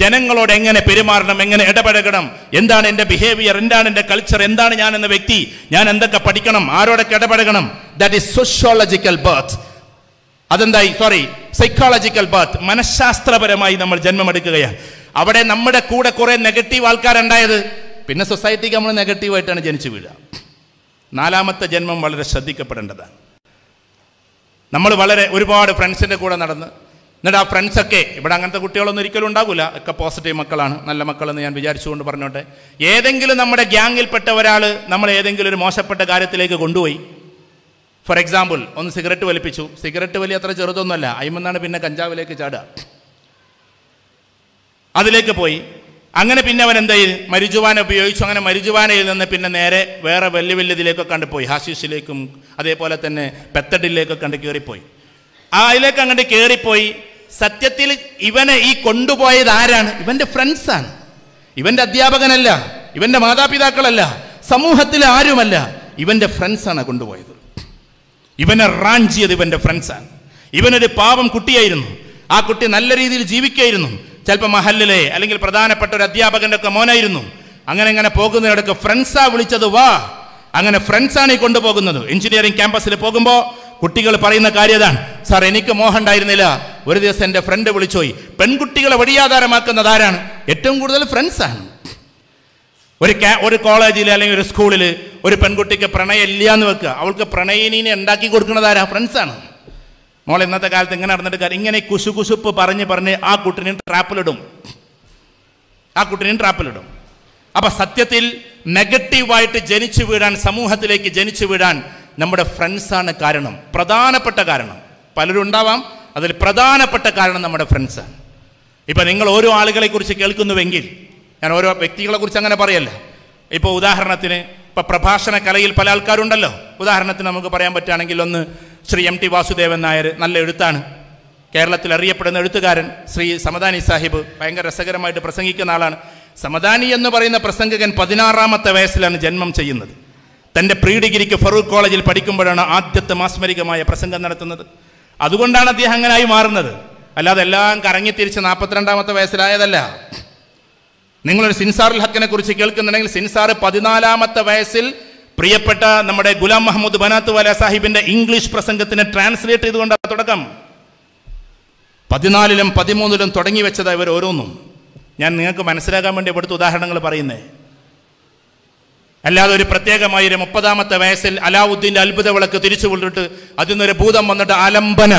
ജനങ്ങളോട് എങ്ങനെ പെരുമാറണം എങ്ങനെ ഇടപഴകണം എന്താണ് എൻ്റെ ബിഹേവിയർ എന്താണ് എൻ്റെ കൾച്ചർ എന്താണ് ഞാൻ എന്ന വ്യക്തി ഞാൻ എന്തൊക്കെ പഠിക്കണം ആരോടൊക്കെ ഇടപഴകണം ദാറ്റ് ഈസ് സോഷ്യോളജിക്കൽ ബർത്ത് അതെന്തായി സോറി സൈക്കോളജിക്കൽ ബർത്ത് മനഃശാസ്ത്രപരമായി നമ്മൾ ജന്മമെടുക്കുകയാണ് അവിടെ നമ്മുടെ കൂടെ കുറെ നെഗറ്റീവ് ആൾക്കാരുണ്ടായത് പിന്നെ സൊസൈറ്റിക്ക് നമ്മൾ നെഗറ്റീവായിട്ടാണ് ജനിച്ചു വീഴുക നാലാമത്തെ ജന്മം വളരെ ശ്രദ്ധിക്കപ്പെടേണ്ടതാണ് നമ്മൾ വളരെ ഒരുപാട് ഫ്രണ്ട്സിൻ്റെ കൂടെ നടന്ന് എന്നിട്ട് ആ ഫ്രണ്ട്സൊക്കെ ഇവിടെ അങ്ങനത്തെ കുട്ടികളൊന്നും ഒരിക്കലും ഉണ്ടാകില്ല ഒക്കെ പോസിറ്റീവ് മക്കളാണ് നല്ല മക്കളെന്ന് ഞാൻ വിചാരിച്ചുകൊണ്ട് പറഞ്ഞോട്ടെ ഏതെങ്കിലും നമ്മുടെ ഗ്യാങ്ങിൽപ്പെട്ട ഒരാൾ നമ്മൾ ഏതെങ്കിലും ഒരു മോശപ്പെട്ട കാര്യത്തിലേക്ക് കൊണ്ടുപോയി ഫോർ എക്സാമ്പിൾ ഒന്ന് സിഗരറ്റ് വലിപ്പിച്ചു സിഗരറ്റ് വലിയ അത്ര ചെറുതൊന്നുമല്ല അയിമെന്നാണ് പിന്നെ കഞ്ചാവിലേക്ക് ചാടുക അതിലേക്ക് പോയി അങ്ങനെ പിന്നെ അവൻ എന്തായി മരിജുവാന ഉപയോഗിച്ചു അങ്ങനെ മരിജുവാനയിൽ നിന്ന് പിന്നെ നേരെ വേറെ വലിയ വലിയ ഇതിലേക്കൊക്കെ കണ്ട് പോയി ഹാഷിഷിലേക്കും അതേപോലെ തന്നെ പെത്തഡിലേക്കൊക്കെ കണ്ട് കയറിപ്പോയി ആ അതിലേക്ക് അങ്ങോട്ട് കയറിപ്പോയി സത്യത്തിൽ ഇവനെ ഈ കൊണ്ടുപോയത് ആരാണ് ഇവൻ്റെ ഫ്രണ്ട്സാണ് ഇവൻ്റെ അധ്യാപകനല്ല ഇവൻ്റെ മാതാപിതാക്കളല്ല സമൂഹത്തിലെ ആരുമല്ല ഇവൻ്റെ ഫ്രണ്ട്സാണ് കൊണ്ടുപോയത് ഇവനെ റാൻ ഇവന്റെ ഇവൻ്റെ ഫ്രണ്ട്സാണ് ഇവനൊരു പാവം കുട്ടിയായിരുന്നു ആ കുട്ടി നല്ല രീതിയിൽ ജീവിക്കുകയായിരുന്നു ചിലപ്പോൾ മഹല്ലിലെ അല്ലെങ്കിൽ പ്രധാനപ്പെട്ട ഒരു അധ്യാപകൻ്റെ ഒക്കെ മോനായിരുന്നു അങ്ങനെ ഇങ്ങനെ പോകുന്നതിടക്ക് ഫ്രണ്ട്സാ വിളിച്ചത് വാ അങ്ങനെ ഫ്രണ്ട്സാണ് ഈ കൊണ്ടുപോകുന്നത് എഞ്ചിനീയറിംഗ് ക്യാമ്പസിൽ പോകുമ്പോൾ കുട്ടികൾ പറയുന്ന കാര്യതാണ് സാർ എനിക്ക് മോഹൻ ഉണ്ടായിരുന്നില്ല ഒരു ദിവസം എൻ്റെ ഫ്രണ്ട് വിളിച്ചോയി പെൺകുട്ടികളെ വഴിയാധാരമാക്കുന്നത് ആരാണ് ഏറ്റവും കൂടുതൽ ഫ്രണ്ട്സാണ് ഒരു ഒരു കോളേജിൽ അല്ലെങ്കിൽ ഒരു സ്കൂളിൽ ഒരു പെൺകുട്ടിക്ക് പ്രണയം ഇല്ല എന്ന് വെക്കുക അവൾക്ക് പ്രണയിനെ ഉണ്ടാക്കി കൊടുക്കുന്നത് ആരാ ഫ്രണ്ട്സാണ് മോൾ ഇന്നത്തെ കാലത്ത് ഇങ്ങനെ നടന്നിട്ട് കാര്യം ഇങ്ങനെ കുശു കുശുപ്പ് പറഞ്ഞ് പറഞ്ഞ് ആ കുട്ടിനെ ട്രാപ്പിലിടും ആ കുട്ടിനെ ട്രാപ്പിലിടും അപ്പൊ സത്യത്തിൽ നെഗറ്റീവായിട്ട് ജനിച്ചു വീഴാൻ സമൂഹത്തിലേക്ക് ജനിച്ചു വീഴാൻ നമ്മുടെ ഫ്രണ്ട്സാണ് കാരണം പ്രധാനപ്പെട്ട കാരണം പലരും ഉണ്ടാവാം അതിൽ പ്രധാനപ്പെട്ട കാരണം നമ്മുടെ ഫ്രണ്ട്സാണ് ഇപ്പൊ നിങ്ങൾ ഓരോ ആളുകളെ കുറിച്ച് കേൾക്കുന്നുവെങ്കിൽ ഞാൻ ഓരോ കുറിച്ച് അങ്ങനെ പറയല്ല ഇപ്പോൾ ഉദാഹരണത്തിന് ഇപ്പോൾ പ്രഭാഷണ കലയിൽ പല ആൾക്കാരുണ്ടല്ലോ ഉദാഹരണത്തിന് നമുക്ക് പറയാൻ പറ്റുകയാണെങ്കിൽ ഒന്ന് ശ്രീ എം ടി വാസുദേവൻ നായർ നല്ല എഴുത്താണ് കേരളത്തിൽ അറിയപ്പെടുന്ന എഴുത്തുകാരൻ ശ്രീ സമദാനി സാഹിബ് ഭയങ്കര രസകരമായിട്ട് പ്രസംഗിക്കുന്ന ആളാണ് സമദാനി എന്ന് പറയുന്ന പ്രസംഗകൻ പതിനാറാമത്തെ വയസ്സിലാണ് ജന്മം ചെയ്യുന്നത് തൻ്റെ പ്രീ ഡിഗ്രിക്ക് ഫറൂഖ് കോളേജിൽ പഠിക്കുമ്പോഴാണ് ആദ്യത്തെ മാസ്മരികമായ പ്രസംഗം നടത്തുന്നത് അതുകൊണ്ടാണ് അദ്ദേഹം അങ്ങനായി മാറുന്നത് അല്ലാതെ എല്ലാം കറങ്ങി തിരിച്ച് നാൽപ്പത്തിരണ്ടാമത്തെ വയസ്സിലായതല്ല നിങ്ങളൊരു സിൻസാറുൽ ഹക്കിനെ കുറിച്ച് കേൾക്കുന്നുണ്ടെങ്കിൽ സിൻസാർ പതിനാലാമത്തെ വയസ്സിൽ പ്രിയപ്പെട്ട നമ്മുടെ ഗുലാം മുഹമ്മദ് ബനാത്ത് വാല സാഹിബിന്റെ ഇംഗ്ലീഷ് പ്രസംഗത്തിനെ ട്രാൻസ്ലേറ്റ് ചെയ്തുകൊണ്ടാണ് തുടക്കം പതിനാലിലും പതിമൂന്നിലും തുടങ്ങി വെച്ചത് ഇവർ ഓരോന്നും ഞാൻ നിങ്ങൾക്ക് മനസ്സിലാക്കാൻ വേണ്ടി ഇവിടുത്തെ ഉദാഹരണങ്ങൾ പറയുന്നേ അല്ലാതെ ഒരു പ്രത്യേകമായ ഒരു മുപ്പതാമത്തെ വയസ്സിൽ അലാവുദ്ദീൻ്റെ അത്ഭുത വിളക്ക് തിരിച്ചു കൊണ്ടിട്ട് അതിൽ നിന്നൊരു ഭൂതം വന്നിട്ട് ആലംബന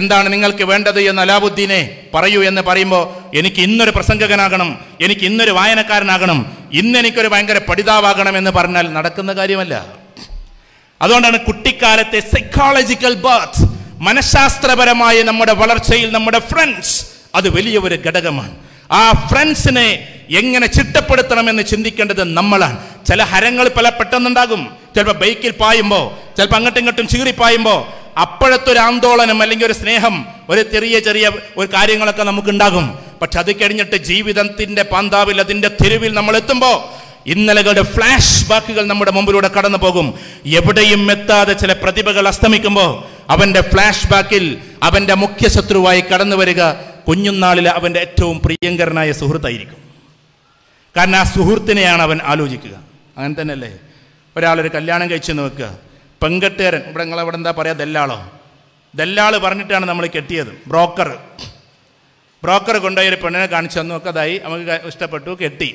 എന്താണ് നിങ്ങൾക്ക് വേണ്ടത് എന്ന് അലാബുദ്ദീനെ പറയൂ എന്ന് പറയുമ്പോൾ എനിക്ക് ഇന്നൊരു പ്രസംഗകനാകണം എനിക്ക് ഇന്നൊരു വായനക്കാരനാകണം ഇന്ന് എനിക്കൊരു ഭയങ്കര പഠിതാവാകണം എന്ന് പറഞ്ഞാൽ നടക്കുന്ന കാര്യമല്ല അതുകൊണ്ടാണ് കുട്ടിക്കാലത്തെ സൈക്കോളജിക്കൽ ബർത്ത് മനഃശാസ്ത്രപരമായ നമ്മുടെ വളർച്ചയിൽ നമ്മുടെ ഫ്രണ്ട്സ് അത് വലിയ ഒരു ഘടകമാണ് ആ ഫ്രണ്ട്സിനെ എങ്ങനെ ചിട്ടപ്പെടുത്തണമെന്ന് ചിന്തിക്കേണ്ടത് നമ്മളാണ് ചില ഹരങ്ങൾ പല പെട്ടെന്നുണ്ടാകും ചിലപ്പോൾ ബൈക്കിൽ പായുമ്പോൾ ചിലപ്പോൾ അങ്ങോട്ടും ഇങ്ങോട്ടും ചീറിപ്പായുമ്പോൾ ഒരു ആന്തോളനം അല്ലെങ്കിൽ ഒരു സ്നേഹം ഒരു ചെറിയ ചെറിയ ഒരു കാര്യങ്ങളൊക്കെ നമുക്ക് ഉണ്ടാകും പക്ഷെ അത് കഴിഞ്ഞിട്ട് ജീവിതത്തിന്റെ പാന്താവിൽ അതിന്റെ തെരുവിൽ നമ്മൾ എത്തുമ്പോൾ ഇന്നലകളുടെ ഫ്ലാഷ് ബാക്കുകൾ നമ്മുടെ മുമ്പിലൂടെ കടന്നു പോകും എവിടെയും എത്താതെ ചില പ്രതിഭകൾ അസ്തമിക്കുമ്പോൾ അവന്റെ ഫ്ലാഷ് ബാക്കിൽ അവന്റെ മുഖ്യ ശത്രുവായി കടന്നു വരിക കുഞ്ഞുനാളിൽ അവന്റെ ഏറ്റവും പ്രിയങ്കരനായ സുഹൃത്തായിരിക്കും കാരണം ആ സുഹൃത്തിനെയാണ് അവൻ ആലോചിക്കുക അങ്ങനെ തന്നെയല്ലേ ഒരാളൊരു കല്യാണം കഴിച്ചെന്ന് വെക്കുക പെങ്കട്ടുകാരൻ ഇവിടെ നിങ്ങളെ ഇവിടെ എന്താ പറയുക ദല്ലാളോ ദല്ലാൾ പറഞ്ഞിട്ടാണ് നമ്മൾ കെട്ടിയത് ബ്രോക്കർ ബ്രോക്കർ കൊണ്ടുപോയി ഒരു പെണ്ണിനെ കാണിച്ചു തന്നു ഒക്കെ അതായി നമുക്ക് ഇഷ്ടപ്പെട്ടു കെട്ടി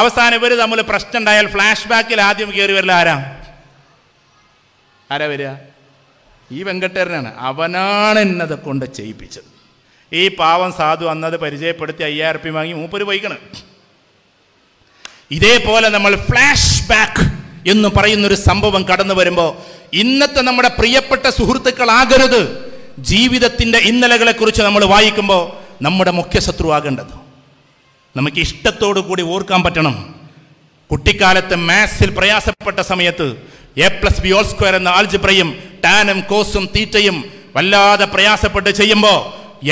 അവസാനം ഇവർ തമ്മിൽ പ്രശ്നം ഉണ്ടായാൽ ഫ്ലാഷ് ബാക്കിൽ ആദ്യം കയറി വരില്ല ആരാ ആരാ വരിക ഈ വെങ്കട്ടേരനാണ് അവനാണ് എന്നത് കൊണ്ട് ചെയ്യിപ്പിച്ചത് ഈ പാവം സാധു അന്നത് പരിചയപ്പെടുത്തി അയ്യായിരം റുപ്യ വാങ്ങി മൂപ്പര് പോയിക്കണം ഇതേപോലെ നമ്മൾ ഫ്ലാഷ് ബാക്ക് എന്ന് പറയുന്നൊരു സംഭവം കടന്നു വരുമ്പോൾ ഇന്നത്തെ നമ്മുടെ പ്രിയപ്പെട്ട സുഹൃത്തുക്കളാകരുത് ജീവിതത്തിൻ്റെ കുറിച്ച് നമ്മൾ വായിക്കുമ്പോൾ നമ്മുടെ മുഖ്യ ആകേണ്ടത് നമുക്ക് ഇഷ്ടത്തോടു കൂടി ഓർക്കാൻ പറ്റണം കുട്ടിക്കാലത്ത് മാത്സിൽ പ്രയാസപ്പെട്ട സമയത്ത് A plus B whole square എന്ന ആൾജിബ്രയും ടാനും കോസും തീറ്റയും വല്ലാതെ പ്രയാസപ്പെട്ട് ചെയ്യുമ്പോൾ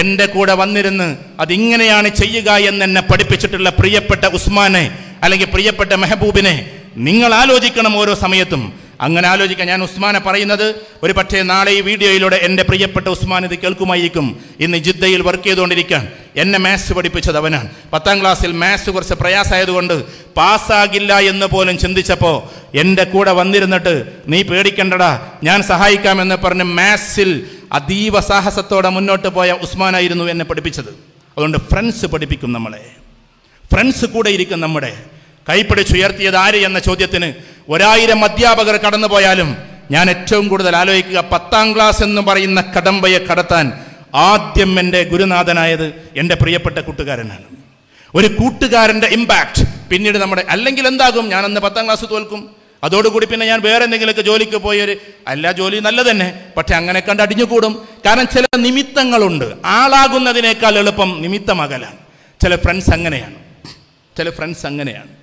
എൻ്റെ കൂടെ വന്നിരുന്ന് അതിങ്ങനെയാണ് ചെയ്യുക എന്ന് എന്നെ പഠിപ്പിച്ചിട്ടുള്ള പ്രിയപ്പെട്ട ഉസ്മാനെ അല്ലെങ്കിൽ പ്രിയപ്പെട്ട മെഹബൂബിനെ നിങ്ങൾ ആലോചിക്കണം ഓരോ സമയത്തും അങ്ങനെ ആലോചിക്കാൻ ഞാൻ ഉസ്മാനെ പറയുന്നത് ഒരു പക്ഷേ നാളെ ഈ വീഡിയോയിലൂടെ എൻ്റെ പ്രിയപ്പെട്ട ഉസ്മാൻ ഇത് കേൾക്കുമായിരിക്കും ഇന്ന് ജിദ്ദയിൽ വർക്ക് ചെയ്തുകൊണ്ടിരിക്കാൻ എന്നെ മാത്സ് പഠിപ്പിച്ചത് അവനാണ് പത്താം ക്ലാസ്സിൽ മാത്സ് കുറച്ച് പ്രയാസമായതുകൊണ്ട് പാസ്സാകില്ല എന്ന് പോലും ചിന്തിച്ചപ്പോൾ എൻ്റെ കൂടെ വന്നിരുന്നിട്ട് നീ പേടിക്കണ്ടടാ ഞാൻ സഹായിക്കാമെന്ന് പറഞ്ഞ് മാത്സിൽ അതീവ സാഹസത്തോടെ മുന്നോട്ട് പോയ ഉസ്മാനായിരുന്നു എന്നെ പഠിപ്പിച്ചത് അതുകൊണ്ട് ഫ്രണ്ട്സ് പഠിപ്പിക്കും നമ്മളെ ഫ്രണ്ട്സ് കൂടെ ഇരിക്കും നമ്മുടെ കൈപ്പിടിച്ചുയർത്തിയത് ആര് എന്ന ചോദ്യത്തിന് ഒരായിരം അധ്യാപകർ കടന്നുപോയാലും ഞാൻ ഏറ്റവും കൂടുതൽ ആലോചിക്കുക പത്താം ക്ലാസ് എന്ന് പറയുന്ന കടമ്പയെ കടത്താൻ ആദ്യം എൻ്റെ ഗുരുനാഥനായത് എൻ്റെ പ്രിയപ്പെട്ട കൂട്ടുകാരനാണ് ഒരു കൂട്ടുകാരൻ്റെ ഇമ്പാക്റ്റ് പിന്നീട് നമ്മുടെ അല്ലെങ്കിൽ എന്താകും ഞാൻ അന്ന് പത്താം ക്ലാസ് തോൽക്കും അതോടുകൂടി പിന്നെ ഞാൻ വേറെ എന്തെങ്കിലുമൊക്കെ ജോലിക്ക് പോയൊരു അല്ല ജോലി നല്ലതന്നെ പക്ഷെ അങ്ങനെ കണ്ട് അടിഞ്ഞുകൂടും കാരണം ചില നിമിത്തങ്ങളുണ്ട് ആളാകുന്നതിനേക്കാൾ എളുപ്പം നിമിത്തമകലാണ് ചില ഫ്രണ്ട്സ് അങ്ങനെയാണ് ചില ഫ്രണ്ട്സ് അങ്ങനെയാണ്